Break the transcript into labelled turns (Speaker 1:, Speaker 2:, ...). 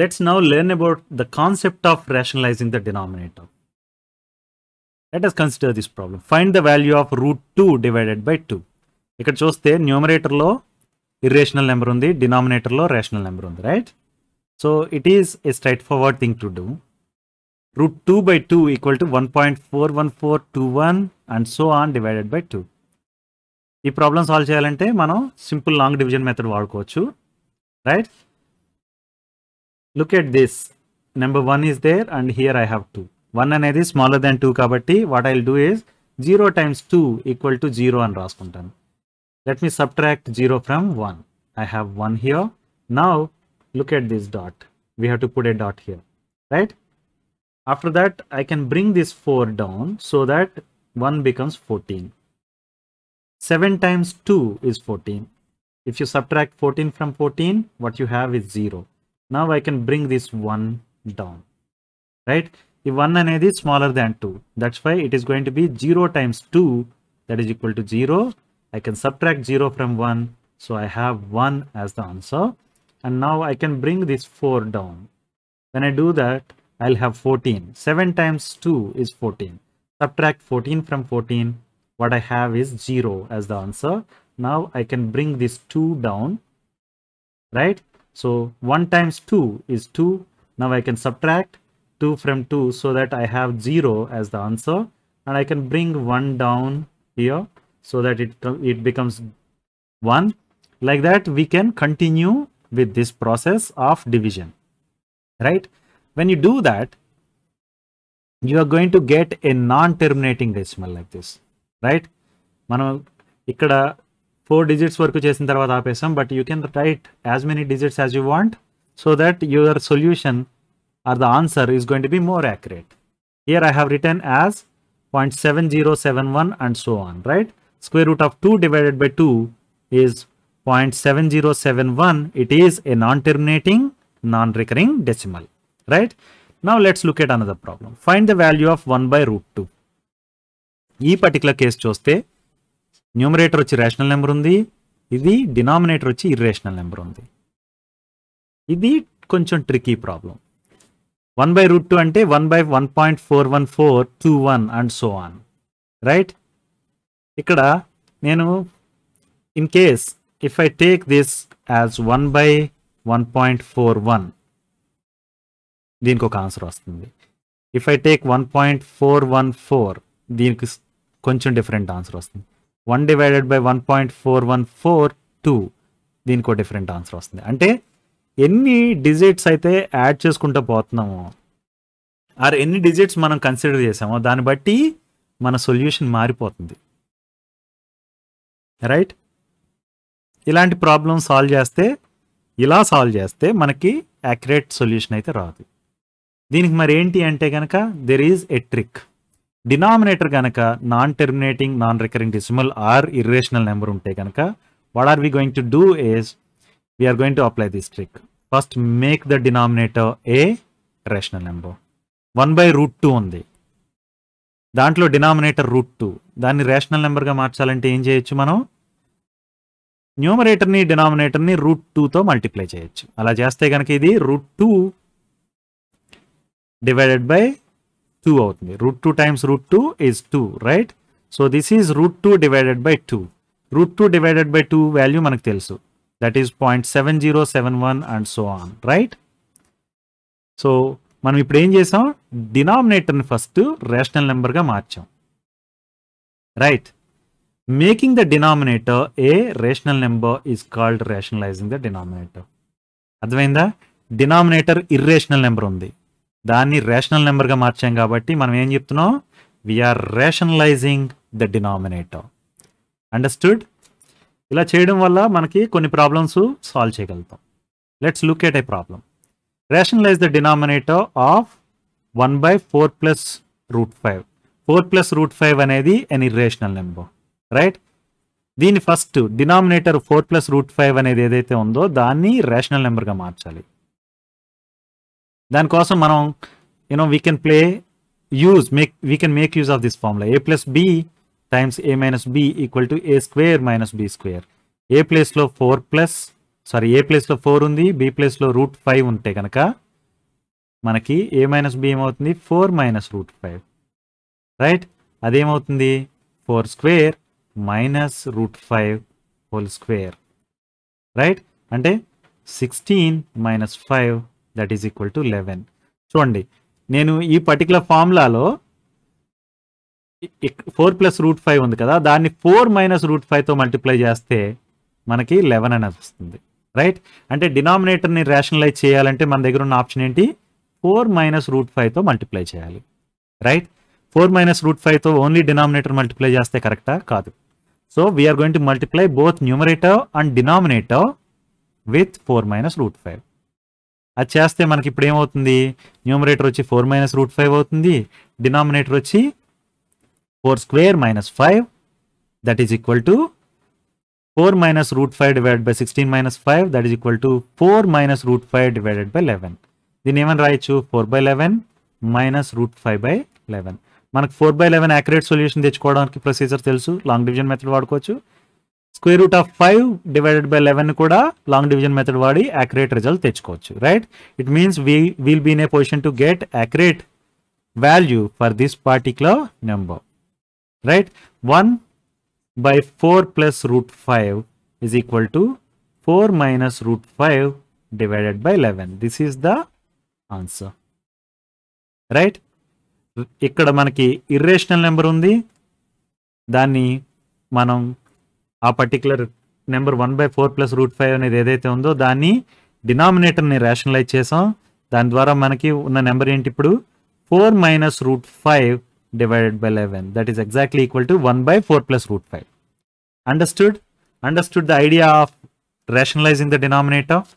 Speaker 1: Let's now learn about the concept of rationalising the denominator. Let us consider this problem find the value of root two divided by two ఇక్కడ చూస్తే న్యూమరేటర్లో irrational number ఉంది డినామినేటర్లో rational number ఉంది right so it is a straightforward thing to do root two by two equal to one point four one four two one and so on divided by two ఈ problem solve చేయాలంటే మనం simple long division method వాడుకోవచ్చు right look at this number 1 is there and here I have 2. 1 and is smaller than 2 కాబట్టి What I'll do is 0 times 2 equal to 0 and రాసుకుంటాను Let me subtract 0 from 1. I have 1 here. Now look at this dot. We have to put a dot here, right? After that, I can bring this 4 down so that 1 becomes 14. 7 times 2 is 14. If you subtract 14 from 14, what you have is 0. Now I can bring this 1 down, right? If 1 and is smaller than 2, that's why it is going to be 0 times 2, that is equal to 0. I can subtract 0 from 1, so I have 1 as the answer. And now I can bring this 4 down. When I do that, I'll have 14. 7 times 2 is 14. Subtract 14 from 14, what I have is 0 as the answer. Now I can bring this 2 down, right? So 1 times 2 is 2. Now I can subtract 2 from 2 so that I have 0 as the answer. And I can bring 1 down here so that it, it becomes 1. Like that we can continue with this process of division, right? When you do that, you are going to get a non-terminating decimal like this, right? మనం ఇక్కడ four digits వరకు చేసిన తర్వాత ఆపేసాం but you can write as many digits as you want so that your solution or the answer is going to be more accurate here I have written as point seven zero seven one and so on right square root of two divided by two is point seven zero seven one it is a non terminating non recurring decimal right now let's look at another problem find the value of one by root two ఈ particular case చూస్తే numerator వచ్చి rational number ఉంది ఇది denominator వచ్చి irrational number ఉంది ఇది కొంచెం tricky problem one by root two అంటే one by one point four one four two one and so on right ఇక్కడ నేను in case if I take this as one by one point four one దీనికి ఒక answer వస్తుంది if I take one point four one four దీనికి కొంచెం different answer వస్తుంది one divided by one point four one four two దీనికి ఒక different answer వస్తుంది అంటే ఎన్ని డిజిట్స్ అయితే యాడ్ చేసుకుంటూ పోతున్నామో ఆర్ ఎన్ని డిజిట్స్ మనం కన్సిడర్ చేసామో దాన్ని బట్టి మన సొల్యూషన్ మారిపోతుంది రైట్ ఇలాంటి ప్రాబ్లం సాల్వ్ చేస్తే ఇలా సాల్వ్ చేస్తే మనకి యాక్యురేట్ సొల్యూషన్ అయితే రాదు దీనికి మరి ఏంటి అంటే కనుక there is a trick denominator కనుక non terminating non recurring decimal or irrational number ఉంటే కనుక what are we going to do as we are going to apply this trick first make the denominator a rational number one by root two ఉంది దాంట్లో denominator root two దాన్ని rational నెంబర్గా మార్చాలంటే ఏం చేయొచ్చు మనం న్యూమరేటర్ని డినామినేటర్ని రూట్ టూతో మల్టిప్లై చేయొచ్చు అలా చేస్తే కనుక ఇది రూట్ టూ డివైడెడ్ బై 2 అవుతుంది root two times root two is two right so this is root two divided by two root two divided by two value మనకు తెలుసు that is point seven zero seven one and so on right so మనం ఇప్పుడు ఏం చేసాం డినామినేటర్ని first rational నెంబర్గా మార్చాం right making the denominator a rational number is called rationalising the denominator అర్థమైందా డినామినేటర్ ఇర్రేషనల్ నెంబర్ ఉంది దాన్ని రేషనల్ నెంబర్గా మార్చాం కాబట్టి మనం ఏం చెప్తున్నాం we are rationalising the denominator understood ఇలా చేయడం వల్ల మనకి కొన్ని ప్రాబ్లమ్స్ సాల్వ్ చేయగలుగుతాం let's look at a problem rationalise the denominator of one by four plus root five four plus root five అనేది ఎనీ రేషనల్ నెంబర్ రైట్ దీని first denominator four plus root five అనేది ఏదైతే ఉందో దాన్ని rational నెంబర్గా మార్చాలి దానికోసం మనం you know we can play use make we can make use of this formula A plus B times A minus B equal to A square minus B square A ప్లేస్లో four plus sorry ఏ ప్లేస్లో four ఉంది B ప్లేస్లో root five ఉంటే కనుక మనకి A minus B ఏమవుతుంది four minus root five right అదేమవుతుంది four square minus root five whole square right అంటే sixteen minus five that is equal to eleven చూడండి నేను ఈ పర్టికులర్ ఫార్ములాలో ఫోర్ ప్లస్ రూట్ ఫైవ్ ఉంది కదా దాన్ని ఫోర్ మైనస్ రూట్ ఫైవ్తో మల్టిప్లై చేస్తే మనకి లెవెన్ అనేది వస్తుంది రైట్ అంటే డినామినేటర్ని రేషనలైజ్ చేయాలంటే మన దగ్గర ఉన్న ఆప్షన్ ఏంటి ఫోర్ మైనస్ రూట్ ఫైవ్తో మల్టిప్లై చేయాలి రైట్ ఫోర్ మైనస్ రూట్ ఫైవ్తో ఓన్లీ డినామినేటర్ మల్టిప్లై చేస్తే కరెక్టా కాదు so we are going to multiply both numerator and denominator with four minus root five అది చేస్తే మనకి ఇప్పుడు ఏమవుతుంది న్యూమరేటర్ వచ్చి ఫోర్ మైనస్ రూట్ ఫైవ్ అవుతుంది డినామినేటర్ వచ్చి four square minus five that is equal to four minus root five divide by sixteen minus five that is equal to four minus root five divided by eleven దీన్ని ఏమని రాయొచ్చు four by eleven minus root five by eleven మనకు four by eleven accurate solution తెచ్చుకోవడానికి procedure తెలుసు long division method వాడుకోవచ్చు square root of five divided by eleven కూడా long division method వాడి accurate result తెచ్చుకోవచ్చు right it means we will be in a position to get accurate value for this particular number right one by four plus root five is equal to four minus root five divided by eleven this is the answer right ఇక్కడ మనకి irrational number ఉంది దాన్ని మనం ఆ particular number one by four plus root five అనేది ఏదైతే ఉందో దాన్ని డినామినేటర్ని రేషనలైజ్ చేసాం దాని ద్వారా మనకి ఉన్న నెంబర్ ఏంటి ఇప్పుడు four minus root five divided by eleven that is exactly equal to one by four plus root five understood understood the idea of rationalising the denominator